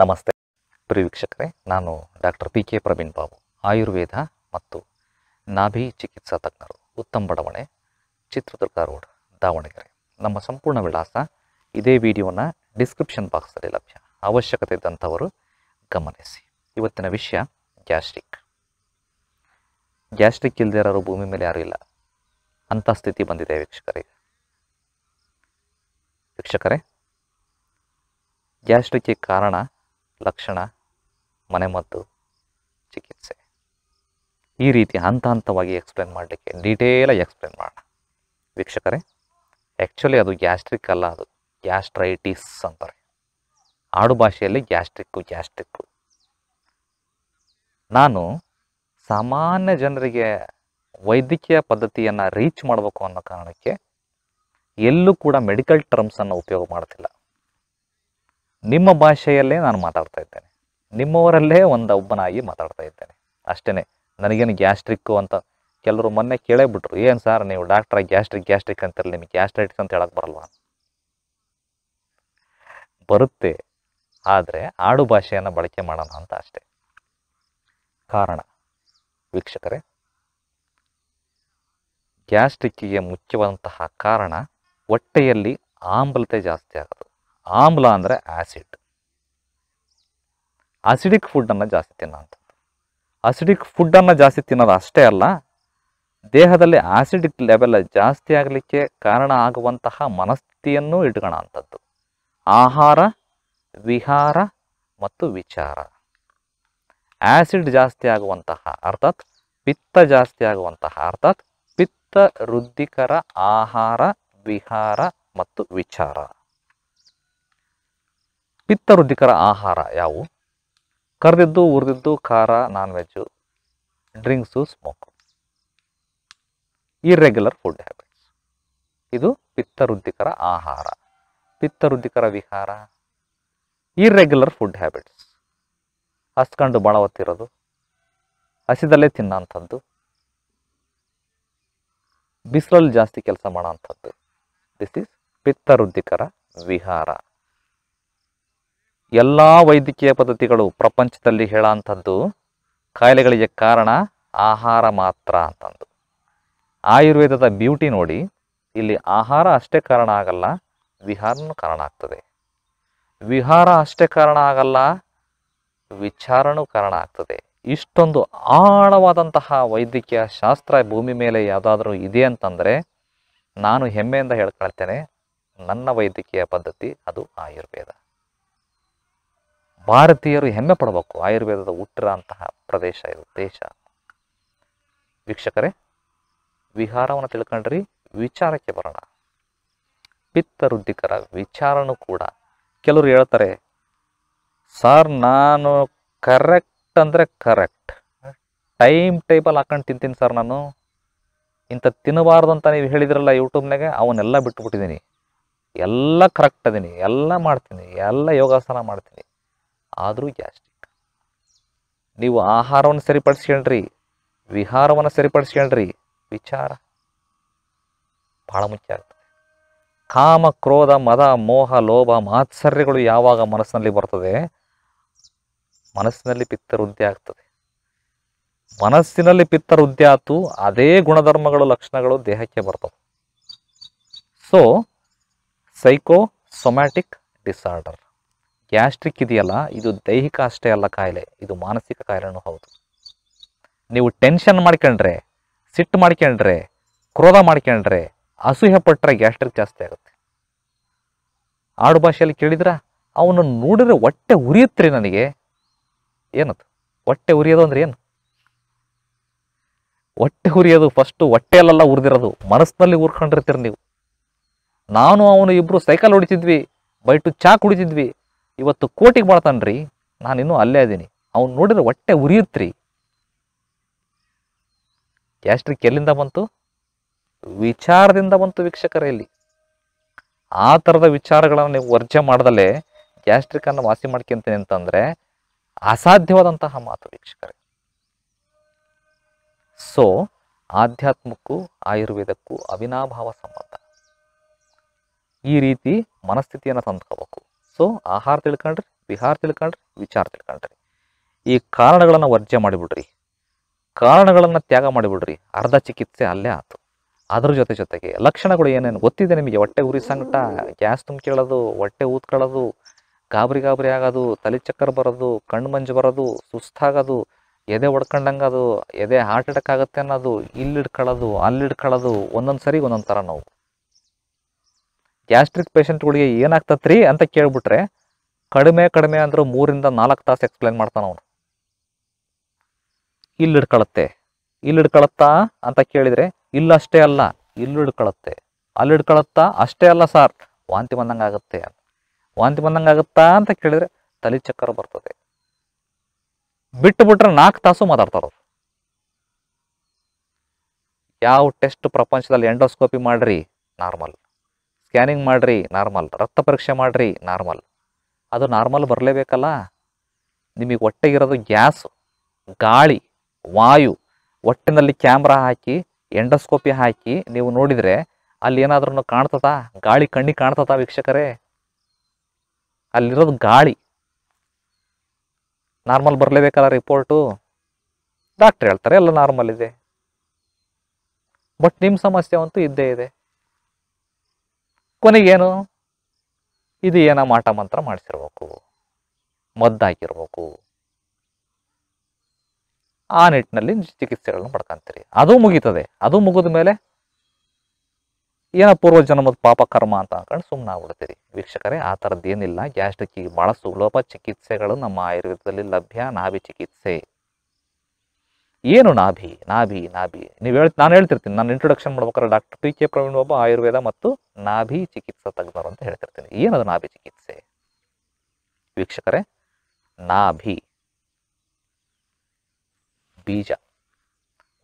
ನಮಸ್ತೆ ವೀಕ್ಷಕರೇ ನಾನು doctor P K Praveen Babu Ayurveda ಮತ್ತು ನಾಭಿ ಚಿಕಿತ್ಸಾ ತಜ್ಞರು ಉತ್ತಮ ಬಡಾವಣೆ ಚಿತ್ರದುರ್ಗ ರೋಡ್ ದಾವಣಗೆರೆ ನಮ್ಮ ಸಂಪೂರ್ಣ ವಿಳಾಸ ಇದೇ ವಿಡಿಯೋನ ಡಿಸ್ಕ್ರಿಪ್ಷನ್ ಬಾಕ್ಸಲ್ಲಿ ಲಭ್ಯ ಅವಶ್ಯಕತೆ ಇದ್ದಂಥವರು ಗಮನಿಸಿ ಇವತ್ತಿನ ವಿಷಯ ಗ್ಯಾಸ್ಟ್ರಿಕ್ ಗ್ಯಾಸ್ಟ್ರಿಕ್ ಇಲ್ಲದೆ ಇರೋರು ಭೂಮಿ ಮೇಲೆ ಯಾರೂ ಇಲ್ಲ ಅಂಥ ಸ್ಥಿತಿ ಬಂದಿದೆ ವೀಕ್ಷಕರಿಗೆ ವೀಕ್ಷಕರೇ ಗ್ಯಾಸ್ಟ್ರಿಕ್ಗೆ ಕಾರಣ ಲಕ್ಷಣ ಮನೆಮದ್ದು ಚಿಕಿತ್ಸೆ ಈ ರೀತಿ ಹಂತ ಹಂತವಾಗಿ ಎಕ್ಸ್ಪ್ಲೇನ್ ಮಾಡಲಿಕ್ಕೆ ಡೀಟೇಲಾಗಿ ಎಕ್ಸ್ಪ್ಲೇನ್ ಮಾಡೋಣ ವೀಕ್ಷಕರೇ ಆ್ಯಕ್ಚುಲಿ ಅದು ಗ್ಯಾಸ್ಟ್ರಿಕ್ ಅಲ್ಲ ಅದು ಗ್ಯಾಸ್ಟ್ರೈಟಿಸ್ ಅಂತಾರೆ ಆಡು ಭಾಷೆಯಲ್ಲಿ ಗ್ಯಾಸ್ಟ್ರಿಕ್ಕು ಗ್ಯಾಸ್ಟ್ರಿಕ್ಕು ನಾನು ಸಾಮಾನ್ಯ ಜನರಿಗೆ ವೈದ್ಯಕೀಯ ಪದ್ಧತಿಯನ್ನು ರೀಚ್ ಮಾಡಬೇಕು ಅನ್ನೋ ಕಾರಣಕ್ಕೆ ಎಲ್ಲೂ ಕೂಡ ಮೆಡಿಕಲ್ ಟರ್ಮ್ಸನ್ನು ಉಪಯೋಗ ಮಾಡ್ತಿಲ್ಲ ನಿಮ್ಮ ಭಾಷೆಯಲ್ಲೇ ನಾನು ಮಾತಾಡ್ತಾ ಇದ್ದೇನೆ ನಿಮ್ಮವರಲ್ಲೇ ಒಂದು ಒಬ್ಬನಾಗಿ ಮಾತಾಡ್ತಾ ಇದ್ದೇನೆ ಅಷ್ಟೇ ನನಗೇನು ಗ್ಯಾಸ್ಟ್ರಿಕ್ಕು ಅಂತ ಕೆಲವರು ಮೊನ್ನೆ ಕೇಳೇಬಿಟ್ರು ಬಿಟ್ರು ಏನು ಸರ್ ನೀವು ಡಾಕ್ಟ್ರ ಗ್ಯಾಸ್ಟ್ರಿಕ್ ಗ್ಯಾಸ್ಟ್ರಿಕ್ ಅಂತೇಳಿ ನಿಮಗೆ ಗ್ಯಾಸ್ಟ್ರೈಟಿಸ್ ಅಂತ ಹೇಳಕ್ಕೆ ಬರಲ್ವಾ ಬರುತ್ತೆ ಆದರೆ ಆಡು ಭಾಷೆಯನ್ನು ಬಳಕೆ ಮಾಡೋಣ ಅಂತ ಅಷ್ಟೆ ಕಾರಣ ವೀಕ್ಷಕರೇ ಗ್ಯಾಸ್ಟ್ರಿಕ್ಕಿಗೆ ಮುಖ್ಯವಾದಂತಹ ಕಾರಣ ಹೊಟ್ಟೆಯಲ್ಲಿ ಆಮ್ಲತೆ ಜಾಸ್ತಿ ಆಗೋದು ಆಮ್ಲ ಅಂದರೆ ಆ್ಯಸಿಡ್ ಆಸಿಡಿಕ್ ಫುಡ್ಡನ್ನು ಜಾಸ್ತಿ ತಿನ್ನೋಂಥದ್ದು ಅಸಿಡಿಕ್ ಫುಡ್ಡನ್ನು ಜಾಸ್ತಿ ತಿನ್ನೋದು ಅಷ್ಟೇ ಅಲ್ಲ ದೇಹದಲ್ಲಿ ಆ್ಯಸಿಡಿಕ್ ಲೆವೆಲ್ ಜಾಸ್ತಿ ಆಗಲಿಕ್ಕೆ ಕಾರಣ ಆಗುವಂತಹ ಮನಸ್ಥಿತಿಯನ್ನು ಇಟ್ಕೊಳ್ಳೋಂಥದ್ದು ಆಹಾರ ವಿಹಾರ ಮತ್ತು ವಿಚಾರ ಆ್ಯಸಿಡ್ ಜಾಸ್ತಿ ಆಗುವಂತಹ ಅರ್ಥಾತ್ ಪಿತ್ತ ಜಾಸ್ತಿ ಆಗುವಂತಹ ಅರ್ಥಾತ್ ಪಿತ್ತ ವೃದ್ಧಿಕರ ಆಹಾರ ವಿಹಾರ ಮತ್ತು ವಿಚಾರ ವೃದ್ಧಿಕರ ಆಹಾರ ಯಾವುವು ಕರೆದಿದ್ದು ಹುರಿದಿದ್ದು ಖಾರ non veg drinks smoke irregular food habits ಇದು ವೃದ್ಧಿಕರ ಆಹಾರ ಪಿತ್ತ ವೃದ್ಧಿಕರ ವಿಹಾರ ಇರೆಗ್ಯುಲರ್ ಫುಡ್ ಹ್ಯಾಬಿಟ್ಸ್ ಹಸ್ಕೊಂಡು ಭಾಳ ಹೊತ್ತಿರೋದು ಹಸಿದಲ್ಲೇ ತಿನ್ನೋಂಥದ್ದು ಬಿಸಿಲಲ್ಲಿ ಜಾಸ್ತಿ ಕೆಲಸ ಮಾಡೋವಂಥದ್ದು ದಿಸ್ ಈಸ್ ವೃದ್ಧಿಕರ ವಿಹಾರ ಎಲ್ಲ ವೈದ್ಯಕೀಯ ಪದ್ಧತಿಗಳು ಪ್ರಪಂಚದಲ್ಲಿ ಹೇಳೋಂಥದ್ದು ಕಾಯಿಲೆಗಳಿಗೆ ಕಾರಣ ಆಹಾರ ಮಾತ್ರ ಅಂತಂದು ಆಯುರ್ವೇದದ ಬ್ಯೂಟಿ ನೋಡಿ ಇಲ್ಲಿ ಆಹಾರ ಅಷ್ಟೇ ಕಾರಣ ಆಗಲ್ಲ ವಿಹಾರನೂ ಕಾರಣ ಆಗ್ತದೆ ವಿಹಾರ ಅಷ್ಟೇ ಕಾರಣ ಆಗಲ್ಲ ವಿಚಾರನೂ ಕಾರಣ ಆಗ್ತದೆ ಇಷ್ಟೊಂದು ಆಳವಾದಂತಹ ವೈದ್ಯಕೀಯ ಶಾಸ್ತ್ರ ಭೂಮಿ ಮೇಲೆ ಯಾವುದಾದ್ರೂ ಇದೆ ಅಂತಂದರೆ ನಾನು ಹೆಮ್ಮೆಯಿಂದ ಹೇಳ್ಕೊಳ್ತೇನೆ ನನ್ನ ವೈದ್ಯಕೀಯ ಪದ್ಧತಿ ಅದು ಆಯುರ್ವೇದ ಭಾರತೀಯರು ಹೆಮ್ಮೆ ಪಡಬೇಕು ಆಯುರ್ವೇದದ ಹುಟ್ಟಿರ ಅಂತಹ ಪ್ರದೇಶ ಇದು ದೇಶ ವೀಕ್ಷಕರೇ ವಿಹಾರವನ್ನು ತಿಳ್ಕೊಂಡ್ರಿ ವಿಚಾರಕ್ಕೆ ಬರೋಣ ಪಿತ್ತ ವೃದ್ಧಿಕರ ವಿಚಾರನೂ ಕೂಡ ಕೆಲವರು ಹೇಳ್ತಾರೆ ಸರ್ ನಾನು ಕರೆಕ್ಟ್ ಅಂದರೆ ಕರೆಕ್ಟ್ ಟೈಮ್ ಟೇಬಲ್ ಹಾಕೊಂಡು ತಿಂತೀನಿ ಸರ್ ನಾನು ಇಂಥ ತಿನ್ನಬಾರ್ದು ಅಂತ ನೀವು ಹೇಳಿದ್ರಲ್ಲ ಯೂಟ್ಯೂಬ್ನಾಗೆ ಅವನ್ನೆಲ್ಲ ಬಿಟ್ಟುಬಿಟ್ಟಿದ್ದೀನಿ ಎಲ್ಲ ಕರೆಕ್ಟ್ ಅದೀನಿ ಎಲ್ಲ ಮಾಡ್ತೀನಿ ಎಲ್ಲ ಯೋಗಾಸನ ಮಾಡ್ತೀನಿ ಆದರೂ ಜಾಸ್ತಿ ನೀವು ಆಹಾರವನ್ನು ಸರಿಪಡಿಸ್ಕೊಂಡ್ರಿ ವಿಹಾರವನ್ನು ಸರಿಪಡಿಸ್ಕೊಂಡ್ರಿ ವಿಚಾರ ಭಾಳ ಮುಖ್ಯ ಆಗ್ತದೆ ಕಾಮ ಕ್ರೋಧ ಮದ ಮೋಹ ಲೋಭ ಮಾತ್ಸರ್ಯಗಳು ಯಾವಾಗ ಮನಸ್ಸಿನಲ್ಲಿ ಬರ್ತದೆ ಮನಸ್ಸಿನಲ್ಲಿ ಪಿತ್ತ ಆಗ್ತದೆ ಮನಸ್ಸಿನಲ್ಲಿ ಪಿತ್ತ ಆತು ಅದೇ ಗುಣಧರ್ಮಗಳು ಲಕ್ಷಣಗಳು ದೇಹಕ್ಕೆ ಬರ್ತವೆ so psychosomatic disorder gastric ಇದೆಯಲ್ಲ ಇದು ದೈಹಿಕ ಅಷ್ಟೇ ಅಲ್ಲ ಕಾಯಿಲೆ ಇದು ಮಾನಸಿಕ ಕಾಯಿಲೆನೂ ಹೌದು ನೀವು ಟೆನ್ಷನ್ ಮಾಡ್ಕೊಂಡ್ರೆ ಸಿಟ್ಟು ಮಾಡ್ಕೊಂಡ್ರೆ ಕ್ರೋಧ ಮಾಡ್ಕೊಂಡ್ರೆ ಅಸೂಹೆ ಪಟ್ಟರೆ ಗ್ಯಾಸ್ಟ್ರಿಕ್ ಜಾಸ್ತಿ ಆಗುತ್ತೆ ಆಡು ಭಾಷೆಯಲ್ಲಿ ಕೇಳಿದ್ರ ಅವನು ನೋಡಿದ್ರೆ ಹೊಟ್ಟೆ ಉರಿಯುತ್ತ್ರಿ ನನಗೆ ಏನದು ಹೊಟ್ಟೆ ಉರಿಯೋದು ಅಂದ್ರೆ ಏನು ಹೊಟ್ಟೆ ಉರಿಯೋದು ಫಸ್ಟು ಹೊಟ್ಟೆಯಲ್ಲೆಲ್ಲ ಉರಿದಿರೋದು ಮನಸ್ಸಿನಲ್ಲಿ ಉರ್ಕೊಂಡಿರ್ತೀರಿ ನೀವು ನಾನು ಅವನು ಇಬ್ಬರು ಸೈಕಲ್ ಹೊಡಿತಿದ್ವಿ ಬೈಟು ಚಾ ಕುಡಿತಿದ್ವಿ ಇವತ್ತು ಕೋಟಿಗೆ ಬಾಳ್ತಾನೆ ರೀ ಇನ್ನೂ ಅಲ್ಲೇ ಇದ್ದೀನಿ ಅವ್ನು ನೋಡಿದ್ರೆ ಹೊಟ್ಟೆ ಉರಿಯುತ್ತೀ ಗ್ಯಾಸ್ಟ್ರಿಕ್ ಎಲ್ಲಿಂದ ಬಂತು ವಿಚಾರದಿಂದ ಬಂತು ವೀಕ್ಷಕರ ಇಲ್ಲಿ ಆ ಥರದ ವಿಚಾರಗಳನ್ನು ನೀವು ವರ್ಜೆ ಗ್ಯಾಸ್ಟ್ರಿಕ್ ಗ್ಯಾಸ್ಟ್ರಿಕನ್ನು ವಾಸಿ ಮಾಡ್ಕೊಂತೀನಿ ಅಂತಂದ್ರೆ ಅಸಾಧ್ಯವಾದಂತಹ ಮಾತು ವೀಕ್ಷಕರೇ ಸೊ ಆಧ್ಯಾತ್ಮಕ್ಕೂ ಆಯುರ್ವೇದಕ್ಕೂ ಅವಿನಾಭಾವ ಸಂಬಂಧ ಈ ರೀತಿ ಮನಸ್ಥಿತಿಯನ್ನು ತಂದ್ಕೋಬೇಕು ಸೊ ಆಹಾರ ತಿಳ್ಕೊಂಡ್ರಿ ವಿಹಾರ ತಿಳ್ಕೊಂಡ್ರಿ ವಿಚಾರ ತಿಳ್ಕೊಂಡ್ರಿ ಈ ಕಾರಣಗಳನ್ನು ವರ್ಜ್ಯ ಮಾಡಿಬಿಡ್ರಿ ಕಾರಣಗಳನ್ನು ತ್ಯಾಗ ಮಾಡಿಬಿಡ್ರಿ ಅರ್ಧ ಚಿಕಿತ್ಸೆ ಅಲ್ಲೇ ಆತು ಅದ್ರ ಜೊತೆ ಜೊತೆಗೆ ಲಕ್ಷಣಗಳು ಏನೇನು ಗೊತ್ತಿದೆ ನಿಮಗೆ ಹೊಟ್ಟೆ ಉರಿ ಸಂಕಟ ಗ್ಯಾಸ್ ತುಂಬಿಕೊಳ್ಳೋದು ಹೊಟ್ಟೆ ಊದ್ಕೊಳ್ಳೋದು ಗಾಬರಿ ಗಾಬರಿ ಆಗೋದು ತಲೆ ಚಕ್ಕರ್ ಬರೋದು ಕಣ್ಣು ಮಂಜು ಬರೋದು ಸುಸ್ತಾಗೋದು ಎದೆ ಹೊಡ್ಕೊಂಡಂಗೆ ಅದು ಎದೆ ಹಾರ್ಟ್ ಅಟ್ಯಾಕ್ ಆಗುತ್ತೆ ಅನ್ನೋದು ಇಲ್ಲಿಡ್ಕೊಳ್ಳೋದು ಅಲ್ಲಿಡ್ಕೊಳ್ಳೋದು ಒಂದೊಂದು ಸರಿ ಒಂದೊಂದು ಥರ ನೋವು ಗ್ಯಾಸ್ಟ್ರಿಕ್ ಪೇಷಂಟ್ಗಳಿಗೆ ಏನಾಗ್ತತ್ರಿ ಅಂತ ಕೇಳ್ಬಿಟ್ರೆ ಕಡಿಮೆ ಕಡಿಮೆ ಅಂದ್ರೆ ಮೂರಿಂದ ನಾಲ್ಕು ತಾಸು ಎಕ್ಸ್ಪ್ಲೈನ್ ಮಾಡ್ತಾನ ಅವನು ಇಲ್ಲಿ ಹಿಡ್ಕೊಳತ್ತೆ ಇಲ್ಲಿ ಹಿಡ್ಕೊಳತ್ತಾ ಅಂತ ಕೇಳಿದರೆ ಇಲ್ಲಷ್ಟೇ ಅಲ್ಲ ಇಲ್ಲಿ ಹಿಡ್ಕೊಳತ್ತೆ ಅಲ್ಲಿ ಹಿಡ್ಕೊಳತ್ತಾ ಅಷ್ಟೇ ಅಲ್ಲ ಸಾರ್ ವಾಂತಿ ಬಂದಂಗೆ ಆಗುತ್ತೆ ವಾಂತಿ ಬಂದಂಗೆ ಆಗುತ್ತಾ ಅಂತ ಕೇಳಿದರೆ ತಲೆ ಚಕ್ಕರ ಬರ್ತದೆ ಬಿಟ್ಟು ನಾಲ್ಕು ತಾಸು ಮಾತಾಡ್ತಾರವ್ರು ಯಾವ ಟೆಸ್ಟ್ ಪ್ರಪಂಚದಲ್ಲಿ ಎಂಡೋಸ್ಕೋಪಿ ಮಾಡ್ರಿ ನಾರ್ಮಲ್ ಸ್ಕ್ಯಾನಿಂಗ್ ಮಾಡಿರಿ ನಾರ್ಮಲ್ ರಕ್ತ ಪರೀಕ್ಷೆ ಮಾಡಿರಿ ನಾರ್ಮಲ್ ಅದು ನಾರ್ಮಲ್ ಬರಲೇಬೇಕಲ್ಲ ನಿಮಗೆ ಇರೋದು ಗ್ಯಾಸು ಗಾಳಿ ವಾಯು ಹೊಟ್ಟೆನಲ್ಲಿ ಕ್ಯಾಮ್ರಾ ಹಾಕಿ ಎಂಡೋಸ್ಕೋಪಿ ಹಾಕಿ ನೀವು ನೋಡಿದರೆ ಅಲ್ಲಿ ಏನಾದ್ರೂ ಕಾಣ್ತದಾ ಗಾಳಿ ಕಣ್ಣಿಗೆ ಕಾಣ್ತದ ವೀಕ್ಷಕರೇ ಅಲ್ಲಿರೋದು ಗಾಳಿ ನಾರ್ಮಲ್ ಬರಲೇಬೇಕಲ್ಲ ರಿಪೋರ್ಟು ಡಾಕ್ಟ್ರ್ ಹೇಳ್ತಾರೆ ಎಲ್ಲ ನಾರ್ಮಲ್ ಇದೆ ಬಟ್ ನಿಮ್ಮ ಸಮಸ್ಯೆ ಅಂತೂ ಇದ್ದೇ ಇದೆ ಕೊನೆಗೇನು ಇದು ಏನೋ ಮಾಟ ಮಂತ್ರ ಮಾಡಿಸಿರ್ಬೇಕು ಮದ್ದಾಗಿರ್ಬೇಕು ಆ ನಿಟ್ಟಿನಲ್ಲಿ ಚಿಕಿತ್ಸೆಗಳನ್ನ ಪಡ್ಕೊಂತೀರಿ ಅದು ಮುಗೀತದೆ ಅದು ಮುಗಿದ ಮೇಲೆ ಏನೋ ಪೂರ್ವ ಜನ್ಮದ ಪಾಪ ಕರ್ಮ ಅಂತ ಅಂದ್ಕೊಂಡು ಸುಮ್ಮನೆ ಆಗ್ಬಿಡ್ತೀರಿ ವೀಕ್ಷಕರೇ ಆ ಥರದ್ದೇನಿಲ್ಲ ಗ್ಯಾಸ್ಟ್ರಿಕ್ಕಿಗೆ ಭಾಳ ಸುಲಭ ಚಿಕಿತ್ಸೆಗಳು ನಮ್ಮ ಆಯುರ್ವೇದದಲ್ಲಿ ಲಭ್ಯ ನಾಭಿ ಚಿಕಿತ್ಸೆ ಏನು ನಾಭಿ ನಾಭಿ ನಾಭಿ ನೀವು ಹೇಳ್ ನಾನು ಹೇಳ್ತಿರ್ತೀನಿ ನಾನು ಇಂಟ್ರೊಡಕ್ಷನ್ ಮಾಡ್ಬೇಕಾದ್ರೆ ಡಾಕ್ಟರ್ ಪಿ ಕೆ ಪ್ರವೀಣ್ ಒಬ್ಬ ಆಯುರ್ವೇದ ಮತ್ತು ನಾಭಿ ಚಿಕಿತ್ಸಾ ತಜ್ಞರು ಅಂತ ಹೇಳ್ತಿರ್ತೀನಿ ಏನದು ನಾಭಿ ಚಿಕಿತ್ಸೆ ವೀಕ್ಷಕರೇ ನಾಭಿ ಬೀಜ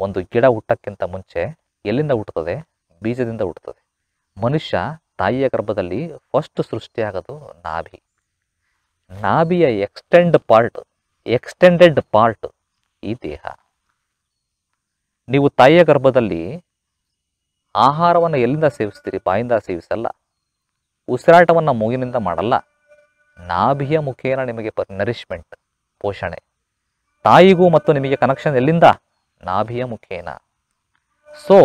ಒಂದು ಗಿಡ ಹುಟ್ಟಕ್ಕಿಂತ ಮುಂಚೆ ಎಲ್ಲಿಂದ ಹುಟ್ಟುತ್ತದೆ ಬೀಜದಿಂದ ಹುಟ್ಟುತ್ತದೆ ಮನುಷ್ಯ ತಾಯಿಯ ಗರ್ಭದಲ್ಲಿ ಫಸ್ಟ್ ಸೃಷ್ಟಿಯಾಗೋದು ನಾಭಿ ನಾಭಿಯ ಎಕ್ಸ್ಟೆಂಡ್ ಪಾರ್ಟ್ ಎಕ್ಸ್ಟೆಂಡೆಡ್ ಪಾರ್ಟ್ ಈ ದೇಹ ನೀವು ತಾಯಿಯ ಗರ್ಭದಲ್ಲಿ ಆಹಾರವನ್ನು ಎಲ್ಲಿಂದ ಸೇವಿಸ್ತೀರಿ ಬಾಯಿಂದ ಸೇವಿಸಲ್ಲ ಉಸಿರಾಟವನ್ನು ಮೂಗಿನಿಂದ ಮಾಡಲ್ಲ ನಾಭಿಯ ಮುಖೇನ ನಿಮಗೆ ಪ ನರಿಷ್ಮೆಂಟ್ ಪೋಷಣೆ ತಾಯಿಗೂ ಮತ್ತು ನಿಮಗೆ ಕನೆಕ್ಷನ್ ಎಲ್ಲಿಂದ ನಾಭಿಯ ಮುಖೇನ ಸೊ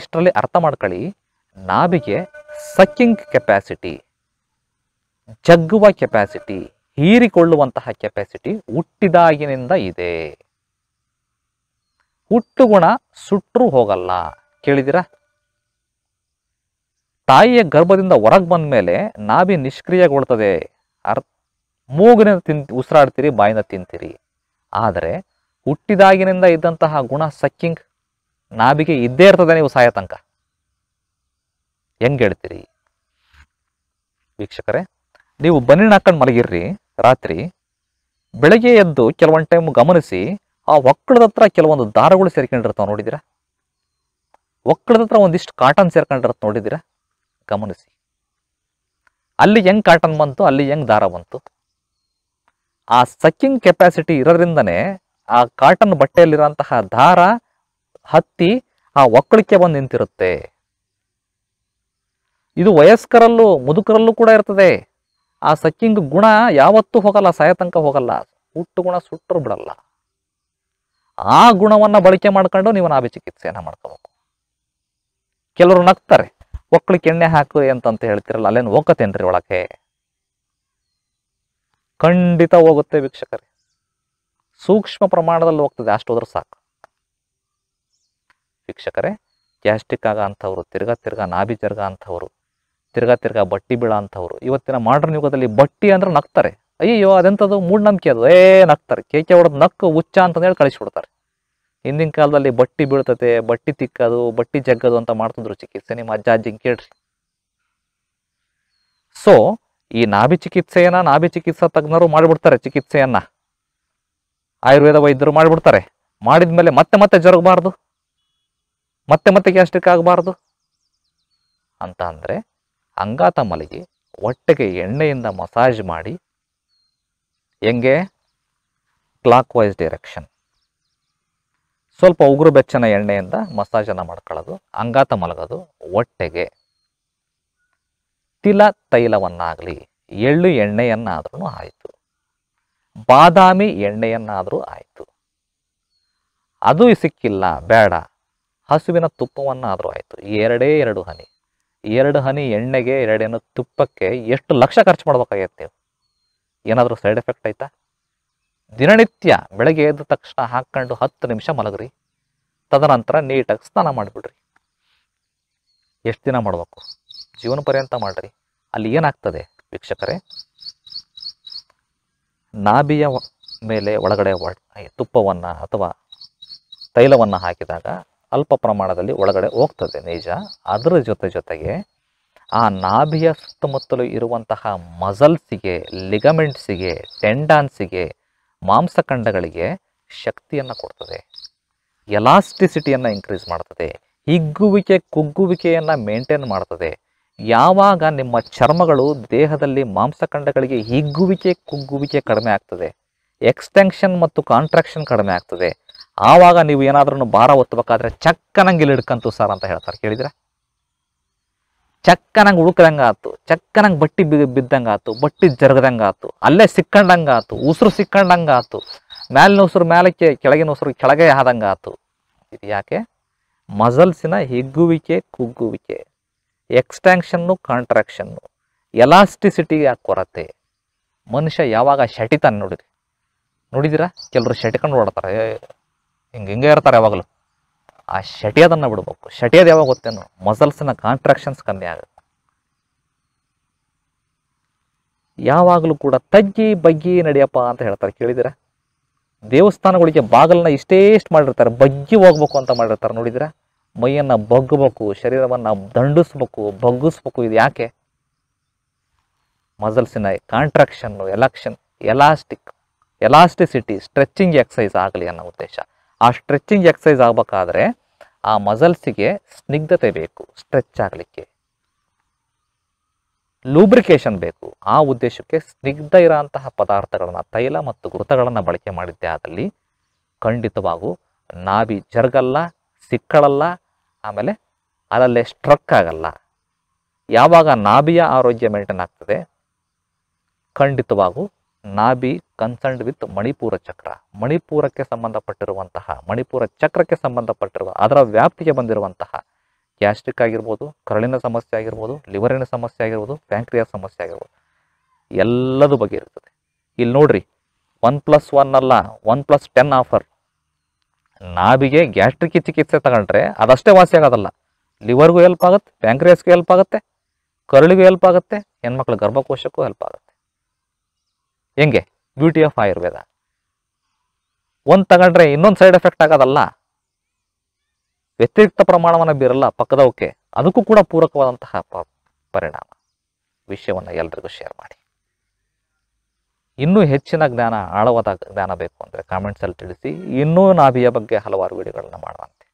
ಇಷ್ಟರಲ್ಲಿ ಅರ್ಥ ಮಾಡ್ಕೊಳ್ಳಿ ನಾಭಿಗೆ ಸಕ್ಕಿಂಗ್ ಕೆಪ್ಯಾಸಿಟಿ ಜಗ್ಗುವ ಕೆಪ್ಯಾಸಿಟಿ ಹೀರಿಕೊಳ್ಳುವಂತಹ ಕೆಪ್ಯಾಸಿಟಿ ಹುಟ್ಟಿದಾಗಿನಿಂದ ಇದೆ ಹುಟ್ಟು ಗುಣ ಸುಟ್ಟರೂ ಹೋಗಲ್ಲ ಕೇಳಿದಿರಾ ತಾಯಿಯ ಗರ್ಭದಿಂದ ಹೊರಗೆ ಬಂದ ಮೇಲೆ ನಾಭಿ ನಿಷ್ಕ್ರಿಯಗೊಳ್ತದೆ ಅರ್ ಮೂಗಿನಿಂದ ತಿನ್ ಉಸಿರಾಡ್ತೀರಿ ಬಾಯಿನ ತಿಂತೀರಿ ಆದರೆ ಹುಟ್ಟಿದಾಗಿನಿಂದ ಇದ್ದಂತಹ ಗುಣ ಸಕ್ಕಿಂಗ್ ನಾಭಿಗೆ ಇದ್ದೇ ಇರ್ತದೆ ನೀವು ಸಾಯ ತನಕ ಹೆಂಗೆ ಹೇಳ್ತೀರಿ ವೀಕ್ಷಕರೇ ನೀವು ಬನ್ನಿನ ಹಾಕೊಂಡು ಮಲಗಿರ್ರಿ ರಾತ್ರಿ ಬೆಳಗ್ಗೆ ಎದ್ದು ಕೆಲವೊಂದು ಟೈಮ್ ಗಮನಿಸಿ ಆ ಒಕ್ಕಳದ ಹತ್ರ ಕೆಲವೊಂದು ದಾರಗಳು ಸೇರ್ಕೊಂಡಿರ್ತಾವೆ ನೋಡಿದ್ದೀರಾ ಒಕ್ಕಳದ ಹತ್ರ ಒಂದಿಷ್ಟು ಕಾಟನ್ ಸೇರ್ಕೊಂಡಿರತ್ತೆ ನೋಡಿದ್ದೀರಾ ಗಮನಿಸಿ ಅಲ್ಲಿ ಹೆಂಗ್ ಕಾಟನ್ ಬಂತು ಅಲ್ಲಿ ಹೆಂಗ್ ದಾರ ಬಂತು ಆ ಸಕ್ಕಿಂಗ್ ಕೆಪಾಸಿಟಿ ಇರೋದ್ರಿಂದನೇ ಆ ಕಾಟನ್ ಬಟ್ಟೆಯಲ್ಲಿರೋಂತಹ ದಾರ ಹತ್ತಿ ಆ ಒಕ್ಕಳಕ್ಕೆ ಬಂದು ನಿಂತಿರುತ್ತೆ ಇದು ವಯಸ್ಕರಲ್ಲೂ ಮುದುಕರಲ್ಲೂ ಕೂಡ ಇರ್ತದೆ ಆ ಸಕ್ಕಿಂಗ್ ಗುಣ ಯಾವತ್ತೂ ಹೋಗಲ್ಲ ಸಾಯತನಕ ಹೋಗಲ್ಲ ಹುಟ್ಟು ಗುಣ ಸುಟ್ಟರು ಬಿಡಲ್ಲ ಆ ಗುಣವನ್ನು ಬಳಕೆ ಮಾಡ್ಕೊಂಡು ನೀವು ನಾಭಿ ಚಿಕಿತ್ಸೆಯನ್ನು ಮಾಡ್ಕೋಬೇಕು ಕೆಲವರು ನಗ್ತಾರೆ ಒಕ್ಕಳಿಗೆ ಎಣ್ಣೆ ಹಾಕು ಅಂತಂತ ಹೇಳ್ತಿರಲ್ಲ ಅಲ್ಲೇನು ಹೋಗತ್ತೇನ್ರಿ ಒಳಕ್ಕೆ ಖಂಡಿತ ಹೋಗುತ್ತೆ ವೀಕ್ಷಕರೇ ಸೂಕ್ಷ್ಮ ಪ್ರಮಾಣದಲ್ಲಿ ಹೋಗ್ತದೆ ಅಷ್ಟು ಹೋದ್ರೆ ಸಾಕು ವೀಕ್ಷಕರೇ ಗ್ಯಾಸ್ಟಿಕ್ ಆಗ ಅಂಥವ್ರು ತಿರ್ಗಾ ತಿರ್ಗಾ ನಾಭಿ ಜರ್ಗ ಅಂಥವ್ರು ತಿರ್ಗಾ ತಿರ್ಗಾ ಬಟ್ಟಿ ಬೀಳ ಅಂಥವ್ರು ಇವತ್ತಿನ ಮಾಡ್ರನ್ ಯುಗದಲ್ಲಿ ಬಟ್ಟಿ ಅಂದ್ರೆ ನಗ್ತಾರೆ ಅಯ್ಯೋ ಅದೆಂಥದ್ದು ಮೂಢನಂಬಿಕೆ ಅದು ಏ ನಗ್ತಾರೆ ಕೇಕೆ ಹೊಡೆದು ನಕ್ಕು ಹುಚ್ಚ ಅಂತಂದೇಳಿ ಕಳಿಸ್ಬಿಡ್ತಾರೆ ಹಿಂದಿನ ಕಾಲದಲ್ಲಿ ಬಟ್ಟಿ ಬೀಳ್ತತೆ ಬಟ್ಟಿ ತಿಕ್ಕೋದು ಬಟ್ಟಿ ಜಗ್ಗೋದು ಅಂತ ಮಾಡ್ತಿದ್ರು ಚಿಕಿತ್ಸೆ ನಿಮ್ಮ ಅಜ್ಜ ಅಜ್ಜಿಂಗೆ ಕೇಳ್ರಿ ಸೊ ಈ ನಾಭಿ ಚಿಕಿತ್ಸೆಯನ್ನ ನಾಭಿ ಚಿಕಿತ್ಸಾ ತಜ್ಞರು ಮಾಡಿಬಿಡ್ತಾರೆ ಚಿಕಿತ್ಸೆಯನ್ನ ಆಯುರ್ವೇದ ವೈದ್ಯರು ಮಾಡಿಬಿಡ್ತಾರೆ ಮಾಡಿದ್ಮೇಲೆ ಮತ್ತೆ ಮತ್ತೆ ಜರುಗಬಾರ್ದು ಮತ್ತೆ ಮತ್ತೆ ಗ್ಯಾಸ್ಟ್ರಿಕ್ ಆಗಬಾರ್ದು ಅಂತ ಅಂದರೆ ಅಂಗಾತ ಮಲಗಿ ಒಟ್ಟಿಗೆ ಎಣ್ಣೆಯಿಂದ ಮಸಾಜ್ ಮಾಡಿ ಹೆಂಗೆ ಕ್ಲಾಕ್ ವೈಸ್ ಡೈರೆಕ್ಷನ್ ಸ್ವಲ್ಪ ಉಗುರು ಬೆಚ್ಚನ ಎಣ್ಣೆಯಿಂದ ಮಸಾಜನ್ನು ಮಾಡ್ಕೊಳ್ಳೋದು ಅಂಗಾತ ಮಲಗೋದು ಹೊಟ್ಟೆಗೆ ತಿಲ ತೈಲವನ್ನಾಗಲಿ ಎಳ್ಳು ಎಣ್ಣೆಯನ್ನಾದ್ರೂ ಆಯಿತು ಬಾದಾಮಿ ಎಣ್ಣೆಯನ್ನಾದರೂ ಆಯಿತು ಅದು ಸಿಕ್ಕಿಲ್ಲ ಬೇಡ ಹಸುವಿನ ತುಪ್ಪವನ್ನಾದರೂ ಆಯಿತು ಎರಡೇ ಎರಡು ಹನಿ ಎರಡು ಹನಿ ಎಣ್ಣೆಗೆ ಎರಡೇನು ತುಪ್ಪಕ್ಕೆ ಎಷ್ಟು ಲಕ್ಷ ಖರ್ಚು ಮಾಡ್ಬೇಕಾಗಿತ್ತು ನೀವು ಏನಾದರೂ ಸೈಡ್ ಎಫೆಕ್ಟ್ ಆಯ್ತಾ ದಿನನಿತ್ಯ ಬೆಳಗ್ಗೆ ಎದ್ದ ತಕ್ಷಣ ಹಾಕ್ಕೊಂಡು ಹತ್ತು ನಿಮಿಷ ಮಲಗ್ರಿ ತದನಂತರ ನೀಟಾಗಿ ಸ್ನಾನ ಮಾಡಿಬಿಡ್ರಿ ಎಷ್ಟು ದಿನ ಮಾಡಬೇಕು ಜೀವನ ಪರ್ಯಂತ ಮಾಡಿರಿ ಅಲ್ಲಿ ಏನಾಗ್ತದೆ ವೀಕ್ಷಕರೇ ನಾಭಿಯ ಮೇಲೆ ಒಳಗಡೆ ತುಪ್ಪವನ್ನು ಅಥವಾ ತೈಲವನ್ನು ಹಾಕಿದಾಗ ಅಲ್ಪ ಪ್ರಮಾಣದಲ್ಲಿ ಒಳಗಡೆ ಹೋಗ್ತದೆ ನಿಜ ಅದರ ಜೊತೆ ಜೊತೆಗೆ ಆ ನಾಭಿಯ ಸುತ್ತಮುತ್ತಲು ಇರುವಂತಹ ಮಸಲ್ಸಿಗೆ ಲಿಗಮೆಂಟ್ಸಿಗೆ ಟೆಂಡಾನ್ಸಿಗೆ ಮಾಂಸಖಂಡಗಳಿಗೆ ಶಕ್ತಿಯನ್ನು ಕೊಡ್ತದೆ ಎಲಾಸ್ಟಿಸಿಟಿಯನ್ನು ಇನ್ಕ್ರೀಸ್ ಮಾಡ್ತದೆ ಹಿಗ್ಗುವಿಕೆ ಕುಗ್ಗುವಿಕೆಯನ್ನು ಮೇಂಟೈನ್ ಮಾಡ್ತದೆ ಯಾವಾಗ ನಿಮ್ಮ ಚರ್ಮಗಳು ದೇಹದಲ್ಲಿ ಮಾಂಸಖಂಡಗಳಿಗೆ ಹಿಗ್ಗುವಿಕೆ ಕುಗ್ಗುವಿಕೆ ಕಡಿಮೆ ಆಗ್ತದೆ ಎಕ್ಸ್ಟೆನ್ಷನ್ ಮತ್ತು ಕಾಂಟ್ರಾಕ್ಷನ್ ಕಡಿಮೆ ಆಗ್ತದೆ ಆವಾಗ ನೀವು ಏನಾದರೂ ಭಾರ ಒತ್ತಬೇಕಾದ್ರೆ ಚಕ್ಕನಂಗಿಲ್ ಹಿಡ್ಕಂತು ಸರ್ ಅಂತ ಹೇಳ್ತಾರೆ ಕೇಳಿದ್ರೆ ಚಕ್ಕನಂಗೆ ಉಳುಕದಂಗೆ ಆತು ಚಕ್ಕನಂಗೆ ಬಟ್ಟಿ ಬಿದ್ದಂಗೆ ಬಿದ್ದಂಗಾತು ಬಟ್ಟಿ ಜರಗದಂಗೆ ಆಯ್ತು ಅಲ್ಲೇ ಸಿಕ್ಕಂಡಂಗೆ ಆತು ಉಸಿರು ಸಿಕ್ಕಂಡಂಗೆ ಆತು ಮೇಲಿನ ಉಸಿರು ಮೇಲಕ್ಕೆ ಕೆಳಗಿನ ಉಸಿರು ಕೆಳಗೆ ಆದಂಗೆ ಆಯ್ತು ಇದು ಯಾಕೆ ಮಸಲ್ಸಿನ ಹಿಗ್ಗುವಿಕೆ ಕುಗ್ಗುವಿಕೆ ಎಕ್ಸ್ಟ್ಯಾಂಕ್ಷನ್ನು ಕಾಂಟ್ರಾಕ್ಷನ್ನು ಎಲಾಸ್ಟಿಸಿಟಿಯ ಕೊರತೆ ಮನುಷ್ಯ ಯಾವಾಗ ಶಟಿತಾನೆ ನೋಡಿದ್ರಿ ನೋಡಿದಿರಾ ಕೆಲವರು ಶಟಿಕೊಂಡು ಓಡತಾರೆ ಹಿಂಗೆ ಹಿಂಗೆ ಇರ್ತಾರೆ ಯಾವಾಗಲೂ ಆ ಶಟಿಯದನ್ನು ಬಿಡಬೇಕು ಶಟಿಯದ ಯಾವಾಗ ಗೊತ್ತೇನು ಮಸಲ್ಸ್ನ ಕಾಂಟ್ರಾಕ್ಷನ್ಸ್ ಕಮ್ಮಿ ಆಗುತ್ತೆ ಯಾವಾಗಲೂ ಕೂಡ ತಗ್ಗಿ ಬಗ್ಗಿ ನಡೆಯಪ್ಪ ಅಂತ ಹೇಳ್ತಾರೆ ಕೇಳಿದಿರ ದೇವಸ್ಥಾನಗಳಿಗೆ ಬಾಗಲನ್ನ ಇಷ್ಟೇ ಇಷ್ಟು ಮಾಡಿರ್ತಾರೆ ಬಗ್ಗಿ ಹೋಗ್ಬೇಕು ಅಂತ ಮಾಡಿರ್ತಾರೆ ನೋಡಿದಿರ ಮೈಯನ್ನು ಬಗ್ಗಬೇಕು ಶರೀರವನ್ನು ದಂಡಿಸ್ಬೇಕು ಬಗ್ಗಿಸ್ಬೇಕು ಇದು ಯಾಕೆ ಮಸಲ್ಸಿನ ಕಾಂಟ್ರಾಕ್ಷನ್ನು ಎಲಾಕ್ಷನ್ ಎಲಾಸ್ಟಿಕ್ ಎಲಾಸ್ಟಿಸಿಟಿ ಸ್ಟ್ರೆಚಿಂಗ್ ಎಕ್ಸಸೈಸ್ ಆಗಲಿ ಅನ್ನೋ ಉದ್ದೇಶ ಆ ಸ್ಟ್ರೆಚಿಂಗ್ ಎಕ್ಸಸೈಸ್ ಆಗಬೇಕಾದ್ರೆ ಆ ಮಸಲ್ಸಿಗೆ ಸ್ನಿಗ್ಧತೆ ಬೇಕು ಸ್ಟ್ರೆಚ್ ಆಗಲಿಕ್ಕೆ ಲೂಬ್ರಿಕೇಶನ್ ಬೇಕು ಆ ಉದ್ದೇಶಕ್ಕೆ ಸ್ನಿಗ್ಧ ಇರೋಂತಹ ಪದಾರ್ಥಗಳನ್ನು ತೈಲ ಮತ್ತು ಘೃತಗಳನ್ನು ಬಳಕೆ ಮಾಡಿದ್ದೆ ಆದಲ್ಲಿ ಖಂಡಿತವಾಗೂ ನಾಭಿ ಜರಗಲ್ಲ ಸಿಕ್ಕಳಲ್ಲ ಆಮೇಲೆ ಅಲ್ಲಲ್ಲೇ ಸ್ಟ್ರಕ್ ಆಗಲ್ಲ ಯಾವಾಗ ನಾಭಿಯ ಆರೋಗ್ಯ ಮೇಂಟೈನ್ ಆಗ್ತದೆ ಖಂಡಿತವಾಗೂ ನಾಬಿ ಕನ್ಸರ್ನ್ಡ್ ವಿತ್ ಮಣಿಪುರ ಚಕ್ರ ಮಣಿಪುರಕ್ಕೆ ಸಂಬಂಧಪಟ್ಟಿರುವಂತಹ ಮಣಿಪುರ ಚಕ್ರಕ್ಕೆ ಸಂಬಂಧಪಟ್ಟಿರುವ ಅದರ ವ್ಯಾಪ್ತಿಗೆ ಬಂದಿರುವಂತಹ ಗ್ಯಾಸ್ಟ್ರಿಕ್ ಆಗಿರ್ಬೋದು ಕರಳಿನ ಸಮಸ್ಯೆ ಆಗಿರ್ಬೋದು ಲಿವರಿನ ಸಮಸ್ಯೆ ಆಗಿರ್ಬೋದು ಪ್ಯಾಂಕ್ರಿಯಾ ಸಮಸ್ಯೆ ಆಗಿರ್ಬೋದು ಎಲ್ಲದ ಬಗ್ಗೆ ಇರ್ತದೆ ಇಲ್ಲಿ ನೋಡ್ರಿ ಒನ್ ಪ್ಲಸ್ ಒನ್ ಅಲ್ಲ ಒನ್ ಪ್ಲಸ್ ಟೆನ್ ಆಫರ್ ನಾಭಿಗೆ ಗ್ಯಾಸ್ಟ್ರಿಕ್ ಚಿಕಿತ್ಸೆ ತಗೊಂಡ್ರೆ ಅದಷ್ಟೇ ವಾಸಿ ಆಗೋದಲ್ಲ ಲಿವರ್ಗೂ ಹೆಲ್ಪ್ ಆಗುತ್ತೆ ಪ್ಯಾಂಕ್ರಿಯಾಸ್ಗೂ ಹೆಲ್ಪ್ ಆಗುತ್ತೆ ಕರಳಿಗೂ ಹೆಲ್ಪ್ ಆಗುತ್ತೆ ಹೆಣ್ಮಕ್ಳ ಗರ್ಭಕೋಶಕ್ಕೂ ಹೆಲ್ಪ್ ಆಗುತ್ತೆ ಹೆಂಗೆ ಬ್ಯೂಟಿ ಆಫ್ ಆಯುರ್ವೇದ ಒಂದು ತಗೊಂಡ್ರೆ ಇನ್ನೊಂದು ಸೈಡ್ ಎಫೆಕ್ಟ್ ಆಗೋದಲ್ಲ ವ್ಯತಿರಿಕ್ತ ಪ್ರಮಾಣವನ್ನು ಬೀರಲ್ಲ ಪಕ್ಕದವಕ್ಕೆ ಅದಕ್ಕೂ ಕೂಡ ಪೂರಕವಾದಂತಹ ಪರಿಣಾಮ ವಿಷಯವನ್ನು ಎಲ್ರಿಗೂ ಶೇರ್ ಮಾಡಿ ಇನ್ನೂ ಹೆಚ್ಚಿನ ಜ್ಞಾನ ಆಳವಾದ ಜ್ಞಾನ ಬೇಕು ಅಂದರೆ ಕಾಮೆಂಟ್ಸಲ್ಲಿ ತಿಳಿಸಿ ಇನ್ನೂ ನಾಭಿಯ ಬಗ್ಗೆ ಹಲವಾರು ವಿಡಿಯೋಗಳನ್ನು ಮಾಡುವಂತೆ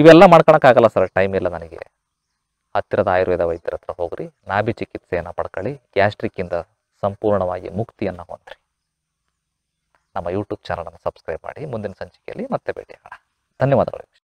ಇವೆಲ್ಲ ಮಾಡ್ಕೊಳಕ್ಕಾಗಲ್ಲ ಸರ್ ಟೈಮ್ ಇಲ್ಲ ನನಗೆ ಹತ್ತಿರದ ಆಯುರ್ವೇದ ವೈದ್ಯರ ಹತ್ರ ಹೋಗ್ರಿ ನಾಭಿ ಚಿಕಿತ್ಸೆಯನ್ನು ಪಡ್ಕೊಳ್ಳಿ ಗ್ಯಾಸ್ಟ್ರಿಕ್ಕಿಂದ ಸಂಪೂರ್ಣವಾಗಿ ಮುಕ್ತಿಯನ್ನು ಹೊಂದ್ರಿ ನಮ್ಮ ಯೂಟ್ಯೂಬ್ ಚಾನಲನ್ನು ಸಬ್ಸ್ಕ್ರೈಬ್ ಮಾಡಿ ಮುಂದಿನ ಸಂಚಿಕೆಯಲ್ಲಿ ಮತ್ತೆ ಭೇಟಿಯಾಗೋಣ ಧನ್ಯವಾದಗಳು